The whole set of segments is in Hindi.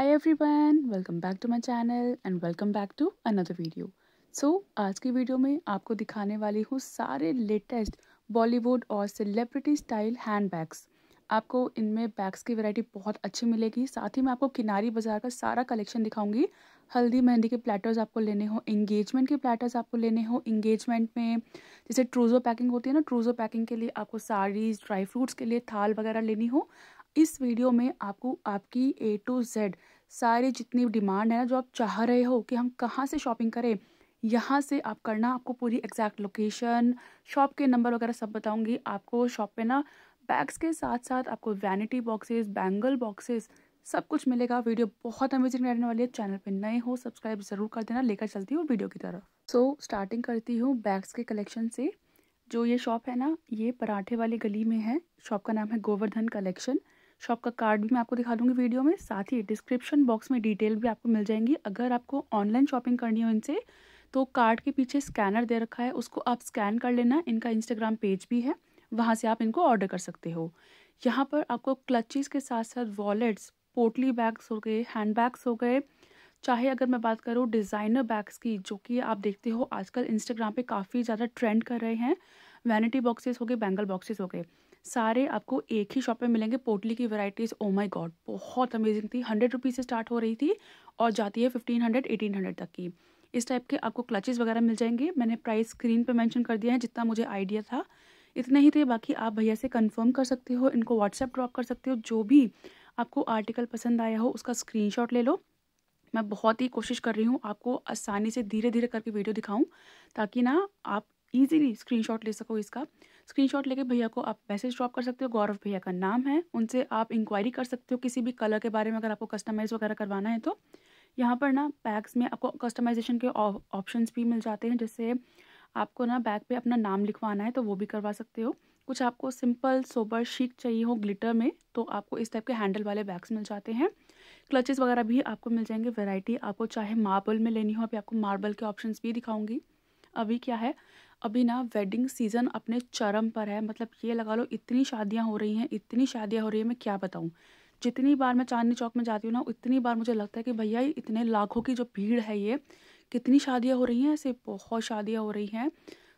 every everyone welcome back to my channel and welcome back to another video so आज की वीडियो में आपको दिखाने वाली हूँ सारे लेटेस्ट बॉलीवुड और सेलिब्रिटी स्टाइल हैंड बैग्स आपको इनमें बैग्स की वैरायटी बहुत अच्छी मिलेगी साथ ही मैं आपको किनारी बाज़ार का सारा कलेक्शन दिखाऊंगी हल्दी मेहंदी के प्लेटर्स आपको लेने हो इंगेजमेंट के प्लेटर्स आपको लेने हो इंगेजमेंट में जैसे ट्रूज़ो पैकिंग होती है ना ट्रूज़ो पैकिंग के लिए आपको साड़ीज़ ड्राई फ्रूट्स के लिए थाल वगैरह लेनी हो इस वीडियो में आपको आपकी ए टू जेड सारे जितनी डिमांड है ना जो आप चाह रहे हो कि हम कहाँ से शॉपिंग करें यहाँ से आप करना आपको पूरी एग्जैक्ट लोकेशन शॉप के नंबर वगैरह सब बताऊंगी आपको शॉप पे ना बैग्स के साथ साथ आपको वैनिटी बॉक्सेस बैंगल बॉक्सेस सब कुछ मिलेगा वीडियो बहुत अमेजिंग रहने वाली है चैनल पे नए हो सब्सक्राइब ज़रूर कर देना लेकर चलती हूँ वीडियो की तरफ सो so, स्टार्टिंग करती हूँ बैग्स के कलेक्शन से जो ये शॉप है ना ये पराठे वाली गली में है शॉप का नाम है गोवर्धन कलेक्शन शॉप का कार्ड भी मैं आपको दिखा दूंगी वीडियो में साथ ही डिस्क्रिप्शन बॉक्स में डिटेल भी आपको मिल जाएंगी अगर आपको ऑनलाइन शॉपिंग करनी हो इनसे तो कार्ड के पीछे स्कैनर दे रखा है उसको आप स्कैन कर लेना इनका इंस्टाग्राम पेज भी है वहाँ से आप इनको ऑर्डर कर सकते हो यहाँ पर आपको क्लचेज़ के साथ साथ वॉलेट्स पोटली बैग्स हो गए हैंड बैग्स हो गए चाहे अगर मैं बात करूँ डिज़ाइनर बैग्स की जो कि आप देखते हो आजकल इंस्टाग्राम पे काफ़ी ज़्यादा ट्रेंड कर रहे हैं वैनिटी बॉक्सेस हो गए बैंगल बॉक्सेस हो गए सारे आपको एक ही शॉप पे मिलेंगे पोटली की वैरायटीज़ ओ माय गॉड बहुत अमेजिंग थी हंड्रेड रुपीज़ से स्टार्ट हो रही थी और जाती है फिफ्टीन हंड्रेड एटीन हंड्रेड तक की इस टाइप के आपको क्लचेज़ वगैरह मिल जाएंगे मैंने प्राइस स्क्रीन पे मेंशन कर दिया है जितना मुझे आइडिया था इतने ही थे बाकी आप भैया से कन्फर्म कर सकते हो इनको व्हाट्सएप ड्रॉप कर सकते हो जो भी आपको आर्टिकल पसंद आया हो उसका स्क्रीन ले लो मैं बहुत ही कोशिश कर रही हूँ आपको आसानी से धीरे धीरे करके वीडियो दिखाऊं ताकि ना आप ईजिली शॉट ले सको इसका स्क्रीन शॉट लेके भैया को आप मैसेज ड्रॉप कर सकते हो गौरव भैया का नाम है उनसे आप इंक्वायरी कर सकते हो किसी भी कलर के बारे में अगर आपको कस्टमाइज़ वगैरह करवाना है तो यहाँ पर ना बैग्स में आपको कस्टमाइजेशन के ऑप्शन भी मिल जाते हैं जैसे आपको ना बैग पे अपना नाम लिखवाना है तो वो भी करवा सकते हो कुछ आपको सिंपल सोबर शीक चाहिए हो ग्लिटर में तो आपको इस टाइप के हैंडल वाले बैग्स मिल जाते हैं क्लचेस वगैरह भी आपको मिल जाएंगे वैरायटी आपको चाहे मार्बल में लेनी हो अभी आपको मार्बल के ऑप्शंस भी दिखाऊंगी अभी क्या है अभी ना वेडिंग सीज़न अपने चरम पर है मतलब ये लगा लो इतनी शादियाँ हो रही हैं इतनी शादियाँ हो रही है मैं क्या बताऊँ जितनी बार मैं चांदनी चौक में जाती हूँ ना उतनी बार मुझे लगता है कि भैया इतने लाखों की जो भीड़ है ये कितनी शादियाँ हो रही हैं ऐसे बहुत शादियाँ हो रही हैं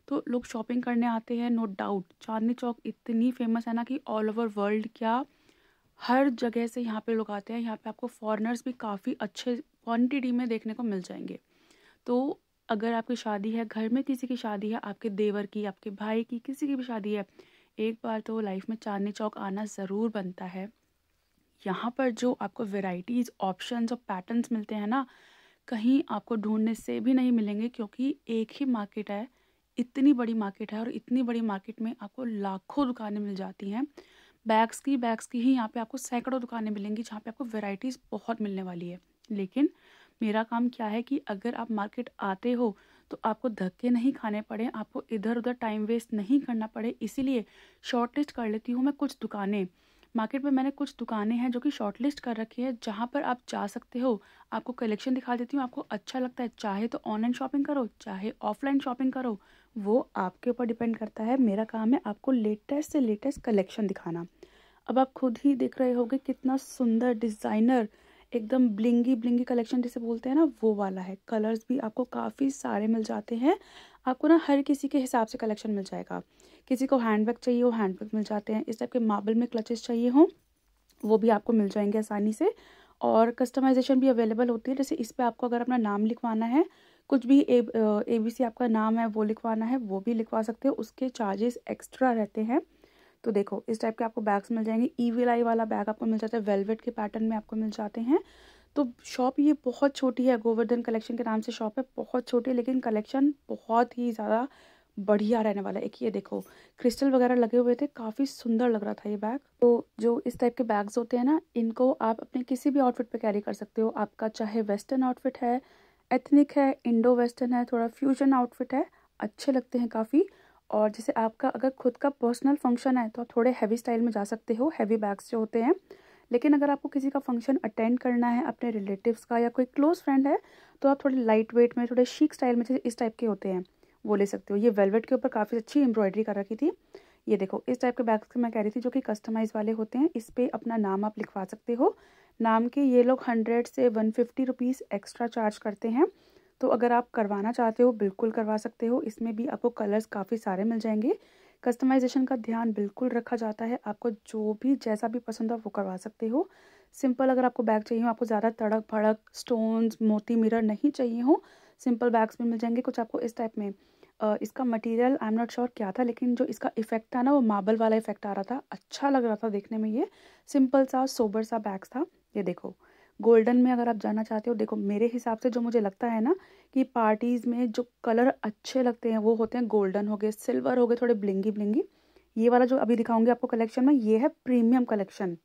तो लोग शॉपिंग करने आते हैं नो डाउट चांदनी चौक इतनी फेमस है ना कि ऑल ओवर वर्ल्ड क्या हर जगह से यहाँ पे लोग आते हैं यहाँ पे आपको फॉरेनर्स भी काफ़ी अच्छे क्वान्टिटी में देखने को मिल जाएंगे तो अगर आपकी शादी है घर में किसी की शादी है आपके देवर की आपके भाई की किसी की भी शादी है एक बार तो लाइफ में चांदनी चौक आना ज़रूर बनता है यहाँ पर जो आपको वेराइटीज़ ऑप्शंस और पैटर्न्स मिलते हैं ना कहीं आपको ढूंढने से भी नहीं मिलेंगे क्योंकि एक ही मार्केट है इतनी बड़ी मार्केट है और इतनी बड़ी मार्केट में आपको लाखों दुकानें मिल जाती हैं बैग्स की बैग्स की ही यहाँ पे आपको सैकड़ों दुकानें मिलेंगी जहाँ पे आपको वेराइटीज़ बहुत मिलने वाली है लेकिन मेरा काम क्या है कि अगर आप मार्केट आते हो तो आपको धक्के नहीं खाने पड़े आपको इधर उधर टाइम वेस्ट नहीं करना पड़े इसीलिए शॉर्ट लिस्ट कर लेती हूँ मैं कुछ दुकानें मार्केट में मैंने कुछ दुकानें हैं जो कि शॉर्ट लिस्ट कर रखी है जहाँ पर आप जा सकते हो आपको कलेक्शन दिखा देती हूँ आपको अच्छा लगता है चाहे तो ऑनलाइन शॉपिंग करो चाहे ऑफलाइन शॉपिंग करो वो आपके ऊपर डिपेंड करता है मेरा काम है आपको लेटेस्ट से लेटेस्ट कलेक्शन दिखाना अब आप खुद ही देख रहे होगे कितना सुंदर डिज़ाइनर एकदम ब्लिंगी ब्लिंगी कलेक्शन जिसे बोलते हैं ना वो वाला है कलर्स भी आपको काफ़ी सारे मिल जाते हैं आपको ना हर किसी के हिसाब से कलेक्शन मिल जाएगा किसी को हैंड बैग चाहिए वो हैंड बैग मिल जाते हैं इस टाइप के मार्बल में क्लचेस चाहिए हों वो भी आपको मिल जाएंगे आसानी से और कस्टमाइजेशन भी अवेलेबल होती है जैसे इस पर आपको अगर अपना नाम लिखवाना है कुछ भी ए ए बी सी आपका नाम है वो लिखवाना है वो भी लिखवा सकते हो उसके चार्जेस एक्स्ट्रा रहते हैं तो देखो इस टाइप के आपको बैग्स मिल जाएंगे ईवी लाई वाला बैग आपको मिल जाता है वेलवेट के पैटर्न में आपको मिल जाते हैं तो शॉप ये बहुत छोटी है गोवर्धन कलेक्शन के नाम से शॉप है बहुत छोटी लेकिन कलेक्शन बहुत ही ज़्यादा बढ़िया रहने वाला है एक ये देखो क्रिस्टल वगैरह लगे हुए थे काफ़ी सुंदर लग रहा था ये बैग तो जो इस टाइप के बैग्स होते हैं ना इनको आप अपने किसी भी आउटफिट पे कैरी कर सकते हो आपका चाहे वेस्टर्न आउटफिट है एथनिक है इंडो वेस्टर्न है थोड़ा फ्यूजन आउटफिट है अच्छे लगते हैं काफ़ी और जैसे आपका अगर खुद का पर्सनल फंक्शन है तो आप थोड़े हैवी स्टाइल में जा सकते हो हैवी बैग्स जो होते हैं लेकिन अगर आपको किसी का फंक्शन अटेंड करना है अपने रिलेटिव्स का या कोई क्लोज फ्रेंड है तो आप थोड़े लाइट वेट में थोड़े शीक स्टाइल में जैसे इस टाइप के होते हैं वो ले सकते हो ये वेलवेट के ऊपर काफ़ी अच्छी एम्ब्रॉयडरी कर रखी थी ये देखो इस टाइप के बैग्स मैं कह रही थी जो कि कस्टमाइज वाले होते हैं इस पर अपना नाम आप लिखवा सकते हो नाम के ये लोग हंड्रेड से one fifty rupees extra charge करते हैं तो अगर आप करवाना चाहते हो बिल्कुल करवा सकते हो इसमें भी आपको कलर्स काफ़ी सारे मिल जाएंगे कस्टमाइजेशन का ध्यान बिल्कुल रखा जाता है आपको जो भी जैसा भी पसंद हो वो करवा सकते हो सिंपल अगर आपको बैग चाहिए हो आपको ज़्यादा तड़क भड़क स्टोन्स मोती मिरर नहीं चाहिए हो सिंपल बैग्स में मिल जाएंगे कुछ आपको इस टाइप में इसका material I am not sure क्या था लेकिन जो इसका इफेक्ट था ना वो मार्बल वाला इफेक्ट आ रहा था अच्छा लग रहा था देखने में ये सिंपल सा सोबर सा बैग था ये देखो गोल्डन में अगर आप जाना चाहते हो देखो मेरे हिसाब से जो मुझे लगता है ना कि पार्टीज़ में जो कलर अच्छे लगते हैं वो होते हैं गोल्डन हो गए सिल्वर हो गए थोड़े ब्लिंगी ब्लिंगी ये वाला जो अभी दिखाऊंगी आपको कलेक्शन में ये है प्रीमियम कलेक्शन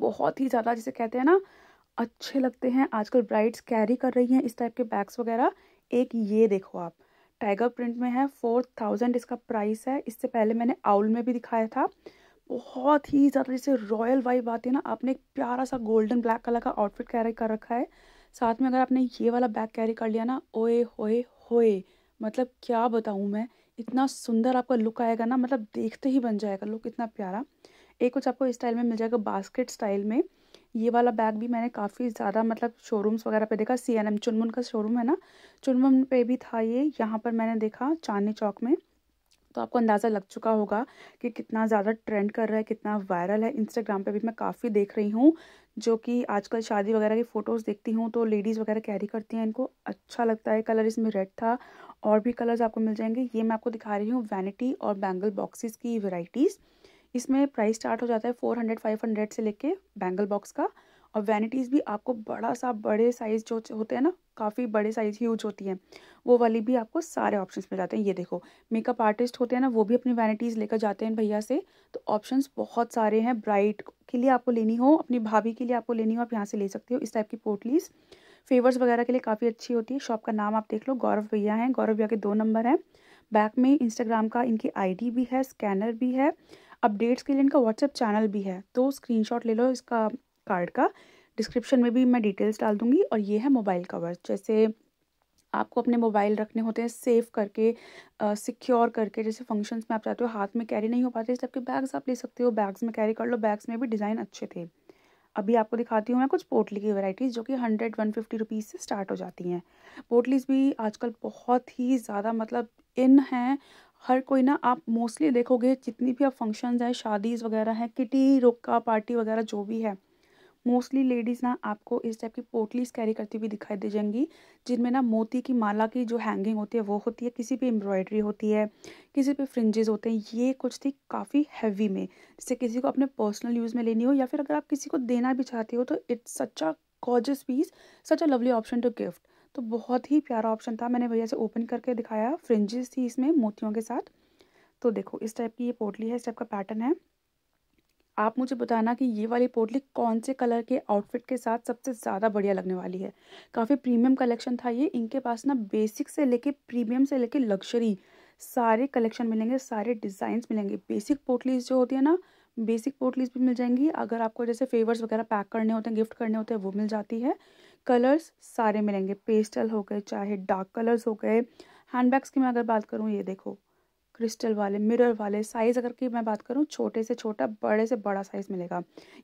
बहुत ही ज़्यादा जिसे कहते हैं ना अच्छे लगते हैं आजकल ब्राइड्स कैरी कर रही हैं इस टाइप के बैग्स वगैरह एक ये देखो आप टाइगर प्रिंट में है फोर थाउजेंड इसका प्राइस है इससे पहले मैंने आउल में भी दिखाया था बहुत ही ज़्यादा जैसे रॉयल वाइब आती है ना आपने एक प्यारा सा गोल्डन ब्लैक कलर का आउटफिट कैरी कर रखा है साथ में अगर आपने ये वाला बैग कैरी कर लिया ना ओए होए होए मतलब क्या बताऊँ मैं इतना सुंदर आपका लुक आएगा ना मतलब देखते ही बन जाएगा लुक इतना प्यारा एक कुछ आपको स्टाइल में मिल जाएगा बास्केट स्टाइल में ये वाला बैग भी मैंने काफ़ी ज़्यादा मतलब शोरूम्स वगैरह पे देखा सी एन एम चुनमुन का शोरूम है ना चुनमुन पे भी था ये यहाँ पर मैंने देखा चांदनी चौक में तो आपको अंदाज़ा लग चुका होगा कि कितना ज़्यादा ट्रेंड कर रहा है कितना वायरल है इंस्टाग्राम पे भी मैं काफ़ी देख रही हूँ जो कि आजकल शादी वगैरह की फ़ोटोज़ देखती हूँ तो लेडीज़ वगैरह कैरी करती हैं इनको अच्छा लगता है कलर इसमें रेड था और भी कलर्स आपको मिल जाएंगे ये मैं आपको दिखा रही हूँ वैनिटी और बैंगल बॉक्सेस की वेराइटीज़ इसमें प्राइस स्टार्ट हो जाता है फोर हंड्रेड फाइव हंड्रेड से लेके बैंगल बॉक्स का और वैनिटीज़ भी आपको बड़ा सा बड़े साइज़ जो होते हैं ना काफ़ी बड़े साइज़ ह्यूज होती हैं वो वाली भी आपको सारे ऑप्शन मिल जाते हैं ये देखो मेकअप आर्टिस्ट होते हैं ना वो भी अपनी वैनिटीज़ लेकर जाते हैं भैया से तो ऑप्शन बहुत सारे हैं ब्राइट के लिए आपको लेनी हो अपनी भाभी के लिए आपको लेनी हो आप यहाँ से ले सकते हो इस टाइप की पोटलीस फेवर्स वगैरह के लिए काफ़ी अच्छी होती है शॉप का नाम आप देख लो गौरव भैया हैं गौरव भैया के दो नंबर हैं बैक में इंस्टाग्राम का इनकी आईडी भी है स्कैनर भी है अपडेट्स के लिए इनका व्हाट्सएप चैनल भी है तो स्क्रीनशॉट ले लो इसका कार्ड का डिस्क्रिप्शन में भी मैं डिटेल्स डाल दूंगी और ये है मोबाइल कवर जैसे आपको अपने मोबाइल रखने होते हैं सेफ करके सिक्योर करके जैसे फंक्शंस में आप चाहते हो हाथ में कैरी नहीं हो पाते टाइप के बैग्स आप ले सकते हो बैग्स में कैरी कर लो बैग्स में भी डिज़ाइन अच्छे थे अभी आपको दिखाती हूँ मैं कुछ पोटली की वैरायटीज़ जो कि हंड्रेड वन फिफ्टी रुपीज़ से स्टार्ट हो जाती हैं पोटलीज़ भी आजकल बहुत ही ज़्यादा मतलब इन हैं हर कोई ना आप मोस्टली देखोगे जितनी भी आप फंक्शन हैं शादीज़ वगैरह हैं किटी रोका पार्टी वगैरह जो भी है मोस्टली लेडीज़ ना आपको इस टाइप की पोटलीस कैरी करती हुई दिखाई दे जाएंगी जिनमें ना मोती की माला की जो हैंगिंग होती है वो होती है किसी पे एम्ब्रॉयडरी होती है किसी पे फ्रिंजेस होते हैं ये कुछ थी काफ़ी हैवी में जिससे किसी को अपने पर्सनल यूज़ में लेनी हो या फिर अगर आप किसी को देना भी चाहते हो तो it's such a gorgeous piece such a lovely option to gift तो बहुत ही प्यारा ऑप्शन था मैंने भैया से ओपन करके दिखाया फ्रिंजेस थी इसमें मोतियों के साथ तो देखो इस टाइप की ये पोटली है इस टाइप का पैटर्न है आप मुझे बताना कि ये वाली पोटली कौन से कलर के आउटफिट के साथ सबसे ज़्यादा बढ़िया लगने वाली है काफ़ी प्रीमियम कलेक्शन था ये इनके पास ना बेसिक से लेके प्रीमियम से लेके लग्जरी सारे कलेक्शन मिलेंगे सारे डिज़ाइंस मिलेंगे बेसिक पोटलीज जो होती है ना बेसिक पोटलीज भी मिल जाएंगी अगर आपको जैसे फेवर्स वगैरह पैक करने होते हैं गिफ्ट करने होते हैं वो मिल जाती है कलर्स सारे मिलेंगे पेस्टल हो गए चाहे डार्क कलर्स हो गए बैग्स की मैं अगर बात करूँ ये देखो क्रिस्टल वाले मिरर वाले साइज़ अगर की मैं बात करूँ छोटे से छोटा बड़े से बड़ा साइज़ मिलेगा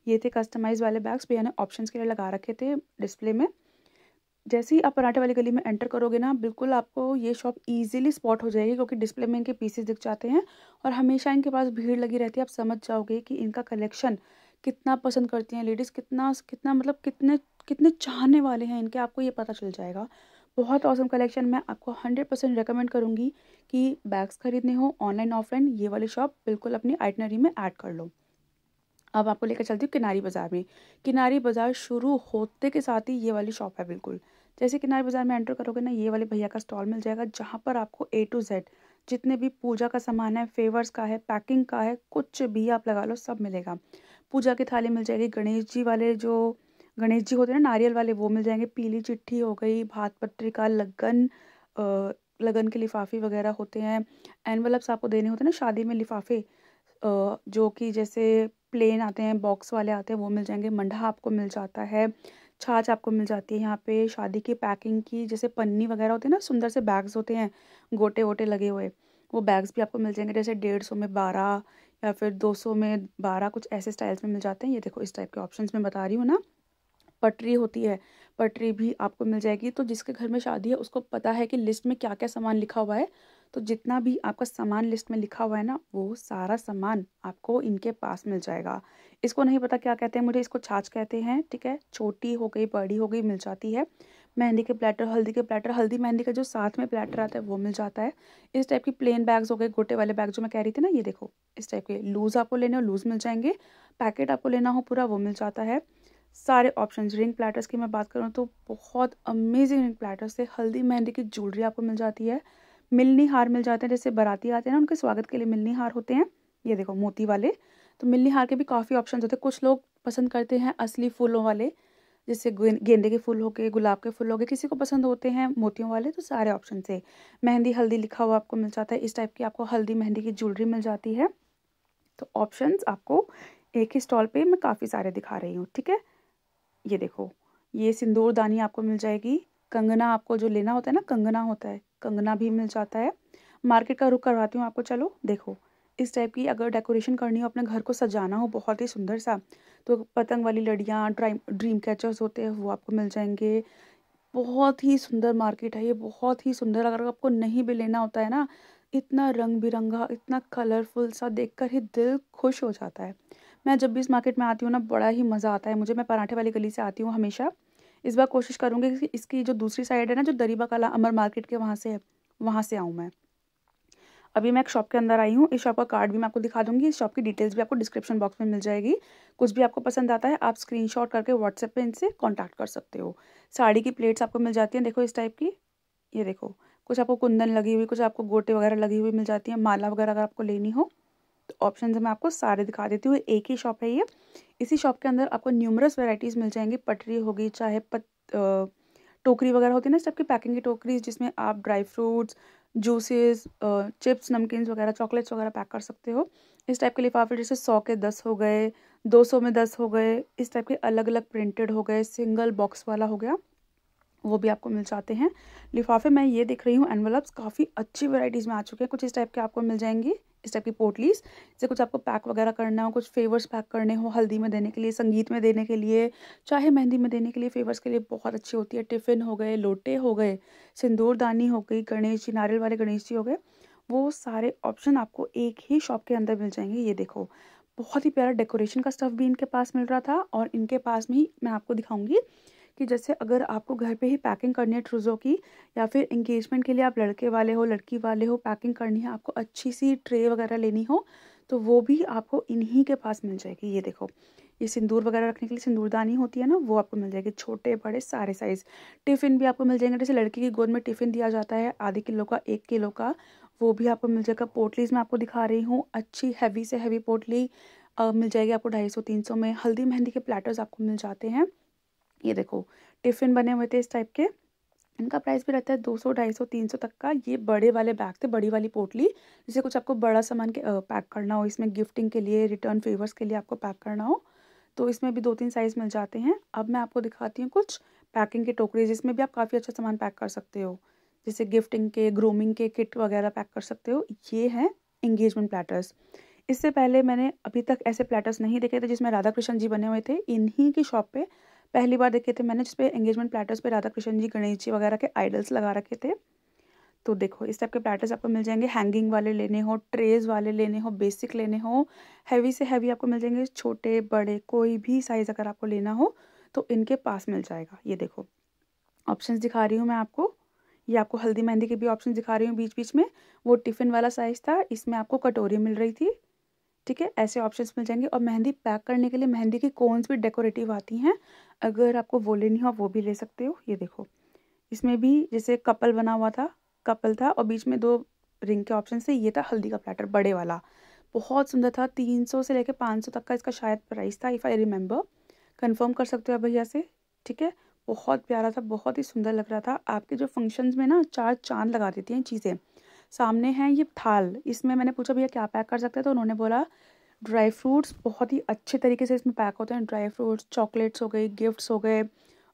ये थे कस्टमाइज वाले बैग्स भी ने ऑप्शन के लिए लगा रखे थे डिस्प्ले में जैसे ही आप पराठे वाली गली में एंटर करोगे ना बिल्कुल आपको ये शॉप इजीली स्पॉट हो जाएगी क्योंकि डिस्प्ले में इनके पीसेस दिख जाते हैं और हमेशा इनके पास भीड़ लगी रहती है आप समझ जाओगे कि इनका कलेक्शन कितना पसंद करती हैं लेडीज़ कितना कितना मतलब कितने कितने चाहने वाले हैं इनके आपको ये पता चल जाएगा बहुत औसम कलेक्शन मैं आपको हंड्रेड परसेंट रिकमेंड करूँगी कि बैग्स खरीदने हो ऑनलाइन ऑफलाइन ये वाली शॉप बिल्कुल अपनी आइटनरी में ऐड कर लो अब आपको लेकर चलती हूँ किनारी बाज़ार में किनारी बाज़ार शुरू होते के साथ ही ये वाली शॉप है बिल्कुल जैसे किनारी बाज़ार में एंटर करोगे ना ये वाले भैया का स्टॉल मिल जाएगा जहाँ पर आपको ए टू जेड जितने भी पूजा का सामान है फेवर्स का है पैकिंग का है कुछ भी आप लगा लो सब मिलेगा पूजा की थाली मिल जाएगी गणेश जी वाले जो गणेश जी होते हैं ना नारियल वाले वो मिल जाएंगे पीली चिट्ठी हो गई भात पत्रिका लगन लगन के लिफाफे वगैरह होते हैं एनवलप्स आपको देने होते हैं ना शादी में लिफाफे जो कि जैसे प्लेन आते हैं बॉक्स वाले आते हैं वो मिल जाएंगे मंडा आपको मिल जाता है छाछ आपको मिल जाती है यहाँ पे शादी की पैकिंग की जैसे पन्नी वगैरह होते हैं ना सुंदर से बैग्स होते हैं गोटे वोटे लगे हुए वो बैग्स भी आपको मिल जाएंगे जैसे डेढ़ सौ में बारह या फिर दो सौ में बारह कुछ ऐसे स्टाइल्स में मिल जाते हैं ये देखो इस टाइप के ऑप्शन में बता रही हूँ ना पटरी होती है पटरी भी आपको मिल जाएगी तो जिसके घर में शादी है उसको पता है कि लिस्ट में क्या क्या सामान लिखा हुआ है तो जितना भी आपका सामान लिस्ट में लिखा हुआ है ना वो सारा सामान आपको इनके पास मिल जाएगा इसको नहीं पता क्या कहते हैं मुझे इसको छाछ कहते हैं ठीक है छोटी हो गई बड़ी हो गई मिल जाती है मेहंदी के प्लेटर हल्दी के प्लेटर हल्दी मेहंदी का जो साथ में प्लेटर आता है वो मिल जाता है इस टाइप की प्लेन बैग्स हो गए गोटे वाले बैग जो मैं कह रही थी ना ये देखो इस टाइप के लूज़ आपको लेने हो लूज़ मिल जाएंगे पैकेट आपको लेना हो पूरा वो मिल जाता है सारे ऑप्शन रिंग प्लेटर्स की मैं बात करूँ तो बहुत अमेजिंग रिंग प्लेटर्स है हल्दी मेहंदी की ज्वेलरी आपको मिल जाती है मिलनी हार मिल जाते हैं जैसे बराती आते हैं ना उनके स्वागत के लिए मिलनी हार होते हैं ये देखो मोती वाले तो मिलनी हार के भी काफ़ी ऑप्शन होते हैं कुछ लोग पसंद करते हैं असली फूलों वाले जैसे गेंदे के फूल हो गए गुलाब के फूल हो गए किसी को पसंद होते हैं मोतियों वाले तो सारे ऑप्शन से मेहंदी हल्दी लिखा हुआ आपको मिल जाता है इस टाइप की आपको हल्दी मेहंदी की ज्वेलरी मिल जाती है तो ऑप्शंस आपको एक ही स्टॉल पे मैं काफ़ी सारे दिखा रही हूँ ठीक है ये देखो ये सिंदूर दानी आपको मिल जाएगी कंगना आपको जो लेना होता है ना कंगना होता है कंगना भी मिल जाता है मार्केट का रुख करवाती हूँ आपको चलो देखो इस टाइप की अगर डेकोरेशन करनी हो अपने घर को सजाना हो बहुत ही सुंदर सा तो पतंग वाली लड़ियाँ ड्राइम ड्रीम कैचर्स होते हैं वो आपको मिल जाएंगे बहुत ही सुंदर मार्केट है ये बहुत ही सुंदर अगर आपको नहीं भी लेना होता है ना इतना रंग बिरंगा इतना कलरफुल सा देखकर ही दिल खुश हो जाता है मैं जब भी इस मार्केट में आती हूँ ना बड़ा ही मज़ा आता है मुझे मैं पराठे वाली गली से आती हूँ हमेशा इस बार कोशिश करूँगी कि इसकी जो दूसरी साइड है ना जो दरीबा कला अमर मार्केट के वहाँ से है वहाँ से आऊँ मैं अभी मैं एक शॉप के अंदर आई हूँ इस शॉप का कार्ड भी मैं आपको दिखा दूँगी इस शॉप की डिटेल्स भी आपको डिस्क्रिप्शन बॉक्स में मिल जाएगी कुछ भी आपको पसंद आता है आप स्क्रीन करके व्हाट्सएप पर इनसे कॉन्टैक्ट कर सकते हो साड़ी की प्लेट्स आपको मिल जाती हैं देखो इस टाइप की ये देखो कुछ आपको कुंदन लगी हुई कुछ आपको गोटे वगैरह लगी हुई मिल जाती है माला वगैरह अगर आपको लेनी हो ऑप्शन है मैं आपको सारे दिखा देती हूँ एक ही शॉप है ये इसी शॉप के अंदर आपको न्यूमरस वेराइटीज़ मिल जाएंगी पटरी होगी चाहे पत टोकरी वगैरह होती है ना इस टाइप की पैकिंग की टोकरी जिसमें आप ड्राई फ्रूट्स जूसेस चिप्स नमकीन वगैरह चॉकलेट्स वगैरह पैक कर सकते हो इस टाइप के लिफाफे जैसे सौ के दस हो गए दो सौ में दस हो गए इस टाइप के अलग अलग प्रिंटेड हो गए सिंगल बॉक्स वाला हो गया वो भी आपको मिल जाते हैं लिफाफे मैं ये देख रही हूँ एनवलप्स काफ़ी अच्छी वेराइटीज़ में आ चुके हैं कुछ इस टाइप के आपको मिल जाएंगी इस टाइप की पोटलीस जैसे कुछ आपको पैक वगैरह करना हो कुछ फेवर्स पैक करने हो हल्दी में देने के लिए संगीत में देने के लिए चाहे मेहंदी में देने के लिए फेवर्स के लिए बहुत अच्छी होती है टिफ़िन हो गए लोटे हो गए सिंदूरदानी हो गई गणेश जी नारियल वाले गणेश जी हो गए वो सारे ऑप्शन आपको एक ही शॉप के अंदर मिल जाएंगे ये देखो बहुत ही प्यारा डेकोरेशन का स्टफ़ भी इनके पास मिल रहा था और इनके पास में ही मैं आपको दिखाऊंगी कि जैसे अगर आपको घर पे ही पैकिंग करनी है ट्रूज़ों की या फिर इंगेजमेंट के लिए आप लड़के वाले हो लड़की वाले हो पैकिंग करनी है आपको अच्छी सी ट्रे वगैरह लेनी हो तो वो भी आपको इन्हीं के पास मिल जाएगी ये देखो ये सिंदूर वगैरह रखने के लिए सिंदूरदानी होती है ना वो आपको मिल जाएगी छोटे बड़े सारे साइज़ टिफ़िन भी आपको मिल जाएंगे जैसे लड़की की गोद में टिफ़िन दिया जाता है आधे किलो का एक किलो का वो भी आपको मिल जाएगा पोटलीज मैं आपको दिखा रही हूँ अच्छी हैवी से हैवी पोटली मिल जाएगी आपको ढाई सौ तीन सौ में हल्दी मेहंदी के प्लेटर्स आपको मिल जाते हैं ये देखो टिफ़िन बने हुए थे इस टाइप के इनका प्राइस भी रहता है दो सौ ढाई सौ तीन सौ तक का ये बड़े वाले बैग थे बड़ी वाली पोटली जिसे कुछ आपको बड़ा सामान के पैक करना हो इसमें गिफ्टिंग के लिए रिटर्न फेवर्स के लिए आपको पैक करना हो तो इसमें भी दो तीन साइज़ मिल जाते हैं अब मैं आपको दिखाती हूँ कुछ पैकिंग की टोकरी जिसमें भी आप काफ़ी अच्छा सामान पैक कर सकते हो जैसे गिफ्टिंग के ग्रूमिंग के किट वगैरह पैक कर सकते हो ये हैं इंगेजमेंट प्लेटर्स इससे पहले मैंने अभी तक ऐसे प्लेटर्स नहीं देखे थे जिसमें राधा कृष्ण जी बने हुए थे इन्हीं की शॉप पे पहली बार देखे थे मैंने जिसपे एंगेजमेंट प्लेटर्स पे राधा कृष्ण जी गणेश जी वगैरह के आइडल्स लगा रखे थे तो देखो इस टाइप के प्लेटर्स आपको मिल जाएंगे हैंगिंग वाले लेने हो ट्रेज वाले लेने हो बेसिक लेने हो हैवी से हैवी आपको मिल जाएंगे छोटे बड़े कोई भी साइज़ अगर आपको लेना हो तो इनके पास मिल जाएगा ये देखो ऑप्शन दिखा रही हूँ मैं आपको ये आपको हल्दी मेहंदी के भी ऑप्शन दिखा रही हूँ बीच बीच में वो टिफ़िन वाला साइज़ था इसमें आपको कटोरी मिल रही थी ठीक है ऐसे ऑप्शंस मिल जाएंगे और मेहंदी पैक करने के लिए मेहंदी की कोन्स भी डेकोरेटिव आती हैं अगर आपको वो लेनी हो आप वो भी ले सकते हो ये देखो इसमें भी जैसे कपल बना हुआ था कपल था और बीच में दो रिंग के ऑप्शन से ये था हल्दी का प्लेटर बड़े वाला बहुत सुंदर था तीन सौ से लेकर पाँच सौ तक का इसका शायद प्राइस था इफ़ आई रिमेंबर कंफर्म कर सकते हो भैया से ठीक है बहुत प्यारा था बहुत ही सुंदर लग रहा था आपके जो फंक्शंस में ना चार चांद लगा देती हैं चीज़ें सामने है ये थाल इसमें मैंने पूछा भैया क्या पैक कर सकते हैं तो उन्होंने बोला ड्राई फ्रूट्स बहुत ही अच्छे तरीके से इसमें पैक होते हैं ड्राई फ्रूट्स चॉकलेट्स हो गई गिफ्ट्स हो गए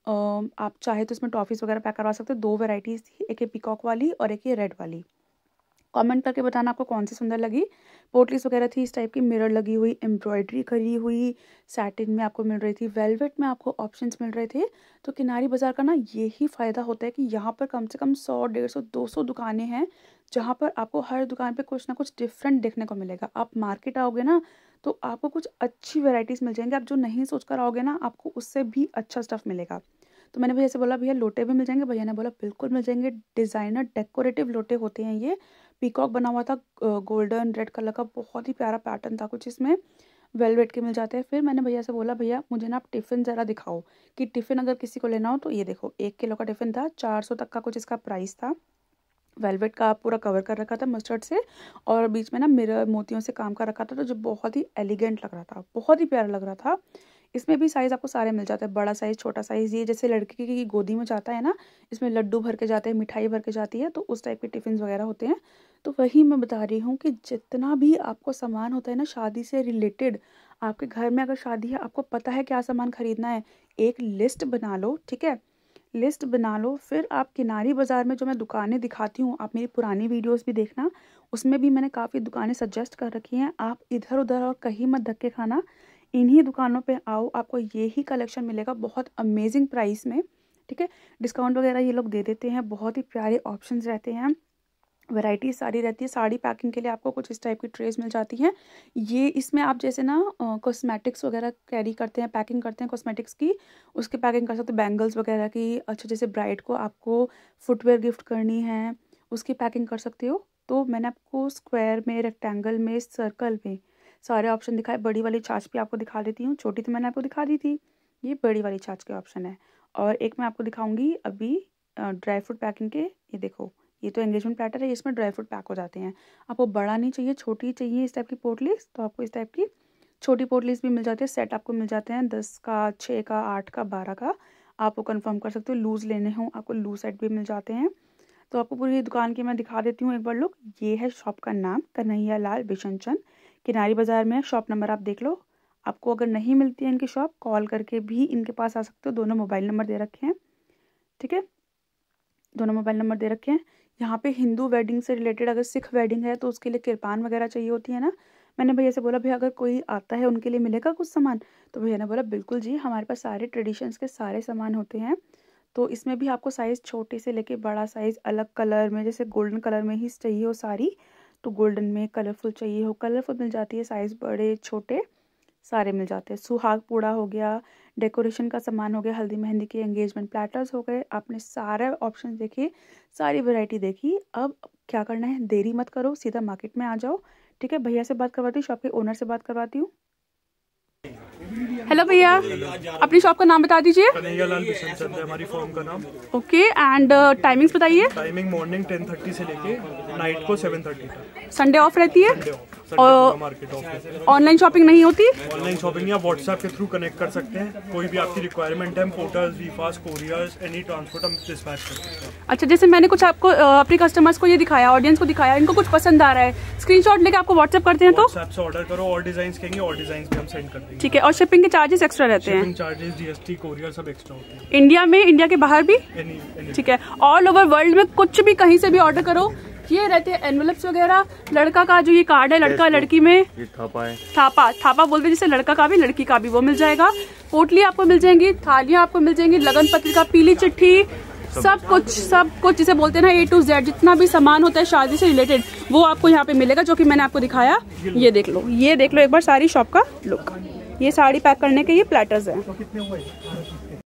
आप चाहे तो इसमें टॉफ़ीज़ वगैरह पैक करवा सकते हैं दो वेराइटीज़ थी एक है पिकॉक वाली और एक ये रेड वाली कमेंट करके बताना आपको कौन सी सुंदर लगी पोटलीस वगैरह थी इस टाइप की मिरर लगी हुई एम्ब्रॉयडरी करी हुई सैटिन में आपको मिल रही थी वेलवेट में आपको ऑप्शंस मिल रहे थे तो किनारी बाज़ार का ना यही फ़ायदा होता है कि यहाँ पर कम से कम सौ डेढ़ सौ दो सौ दुकानें हैं जहाँ पर आपको हर दुकान पे कुछ ना कुछ डिफरेंट देखने को मिलेगा आप मार्केट आओगे ना तो आपको कुछ अच्छी वेराइटीज़ मिल जाएंगी आप जो नहीं सोच कर आओगे ना आपको उससे भी अच्छा स्टफ़ मिलेगा तो मैंने भैया से बोला भैया लोटे भी मिल जाएंगे भैया ने बोला बिल्कुल मिल जाएंगे डिज़ाइनर डेकोरेटिव लोटे होते हैं ये पीकॉक बना हुआ था गोल्डन रेड कलर का बहुत ही प्यारा पैटर्न था कुछ इसमें वेलवेट के मिल जाते हैं फिर मैंने भैया से बोला भैया मुझे ना आप टिफ़िन ज़रा दिखाओ कि टिफ़िन अगर किसी को लेना हो तो ये देखो एक किलो का टिफ़िन था चार सौ तक का कुछ इसका प्राइस था वेलवेट का पूरा कवर कर रखा था मस्टर्ड से और बीच में ना मिरर मोतियों से काम कर रखा था तो जो बहुत ही एलिगेंट लग रहा था बहुत ही प्यारा लग रहा था इसमें भी साइज़ आपको सारे मिल जाते हैं बड़ा साइज़ छोटा साइज़ ये जैसे लड़के की गोदी में जाता है ना इसमें लड्डू भर के जाते हैं मिठाई भर के जाती है तो उस टाइप के टिफ़िन वगैरह होते हैं तो वही मैं बता रही हूँ कि जितना भी आपको सामान होता है ना शादी से रिलेटेड आपके घर में अगर शादी है आपको पता है क्या सामान खरीदना है एक लिस्ट बना लो ठीक है लिस्ट बना लो फिर आप किनारी बाज़ार में जो मैं दुकानें दिखाती हूँ आप मेरी पुरानी वीडियोस भी देखना उसमें भी मैंने काफ़ी दुकानें सजेस्ट कर रखी हैं आप इधर उधर और कहीं मत धक्के खाना इन्हीं दुकानों पे आओ आपको ये ही कलेक्शन मिलेगा बहुत अमेजिंग प्राइस में ठीक है डिस्काउंट वगैरह ये लोग दे देते हैं बहुत ही प्यारे ऑप्शन रहते हैं वैरायटी सारी रहती है साड़ी पैकिंग के लिए आपको कुछ इस टाइप की ट्रेस मिल जाती हैं ये इसमें आप जैसे ना कॉस्मेटिक्स वगैरह कैरी करते हैं पैकिंग करते हैं कॉस्मेटिक्स की उसकी पैकिंग कर सकते हैं बैंगल्स वगैरह की अच्छा जैसे ब्राइड को आपको फुटवेयर गिफ्ट करनी है उसकी पैकिंग कर सकते हो तो मैंने आपको स्क्वायर में रेक्टेंगल में सर्कल में सारे ऑप्शन दिखाए बड़ी वाली छाछ भी आपको दिखा देती हूँ छोटी तो मैंने आपको दिखा दी थी ये बड़ी वाली छाछ के ऑप्शन है और एक मैं आपको दिखाऊंगी अभी ड्राई फ्रूट पैकिंग के ये देखो ये तो एंगेजमेंट प्लेटर है इसमें ड्राई फ्रूट पैक हो जाते हैं आपको बड़ा नहीं चाहिए छोटी चाहिए इस टाइप की पोटलीस तो आपको इस टाइप की छोटी पोटलीस भी मिल जाती है सेट आपको मिल जाते हैं दस का छः का आठ का बारह का आप वो कन्फर्म कर सकते हो लूज़ लेने हों आपको लूज सेट भी मिल जाते हैं तो आपको पूरी दुकान की मैं दिखा देती हूँ एक बार लुक ये है शॉप का नाम कन्हैया लाल बिशनचंद किनारी बाज़ार में शॉप नंबर आप देख लो आपको अगर नहीं मिलती है इनकी शॉप कॉल करके भी इनके पास आ सकते हो दोनों मोबाइल नंबर दे रखे हैं ठीक है दोनों मोबाइल नंबर दे रखे हैं यहाँ पे हिंदू वेडिंग से रिलेटेड अगर सिख वेडिंग है तो उसके लिए किरपान वगैरह चाहिए होती है ना मैंने भैया से बोला भैया अगर कोई आता है उनके लिए मिलेगा कुछ सामान तो भैया ने बोला बिल्कुल जी हमारे पास सारे ट्रेडिशंस के सारे सामान होते हैं तो इसमें भी आपको साइज़ छोटे से लेके बड़ा साइज़ अलग कलर में जैसे गोल्डन कलर में ही चाहिए हो सारी तो गोल्डन में कलरफुल चाहिए हो कलरफुल मिल जाती है साइज़ बड़े छोटे सारे मिल जाते हैं सुहाग पूड़ा हो गया डेकोरेशन का सामान हो गया हल्दी मेहंदी के एंगेजमेंट प्लेटर्स हो गए आपने सारे ऑप्शन देखे सारी वैरायटी देखी अब क्या करना है देरी मत करो सीधा मार्केट में आ जाओ ठीक है भैया से बात करवाती हूँ शॉप के ओनर से बात करवाती हूँ हेलो भैया अपनी शॉप का नाम बता दीजिए हमारी फॉर्म का नाम ओके एंड टाइमिंग्स बताइए टाइमिंग मॉर्निंग टेन थर्टी से लेके नाइट को सेवन थर्टी संडे ऑफ रहती है ऑनलाइन शॉपिंग नहीं होती ऑनलाइन शॉपिंग या व्हाट्सएप के थ्रू कनेक्ट कर सकते हैं कोई भी आपकी रिक्वायरमेंट है पोर्टल वीफास्ट एनी ट्रांसपोर्ट हम डिस्पैच कर अच्छा जैसे मैंने कुछ आपको अपने कस्टमर्स को ये दिखाया ऑडियंस को दिखाया इनको कुछ पसंद आ रहा है स्क्रीनशॉट लेके आपको व्हाट्सएप करते हैं तो सबसे ऑर्डर करो और डिजाइन कहेंगे और डिजाइन भी हम सेंड करते हैं ठीक है और शिपिंग के चार्जेस एक्स्ट्रा रहते हैं चार्जेस जीएसटी कोरियर सब एक्स्ट्रा होते हैं इंडिया में इंडिया के बाहर भी ठीक है ऑल ओवर वर्ल्ड में कुछ भी कहीं से भी ऑर्डर करो ये रहते हैं एनवेलप्स वगैरह लड़का का जो ये कार्ड है लड़का तो लड़की में थापा है थापा थापा बोलते हैं जैसे लड़का का भी लड़की का भी वो मिल जाएगा पोटली आपको मिल जाएंगी थालियाँ आपको मिल जाएंगी लगन पत्रिका पीली चिट्ठी सब कुछ सब कुछ जिसे बोलते हैं ना ए टू जेड जितना भी सामान होता है शादी से रिलेटेड वो आपको यहाँ पे मिलेगा जो कि मैंने आपको दिखाया ये देख लो ये देख लो एक बार सारी शॉप का लुक ये साड़ी पैक करने के ये प्लेटर्स हैं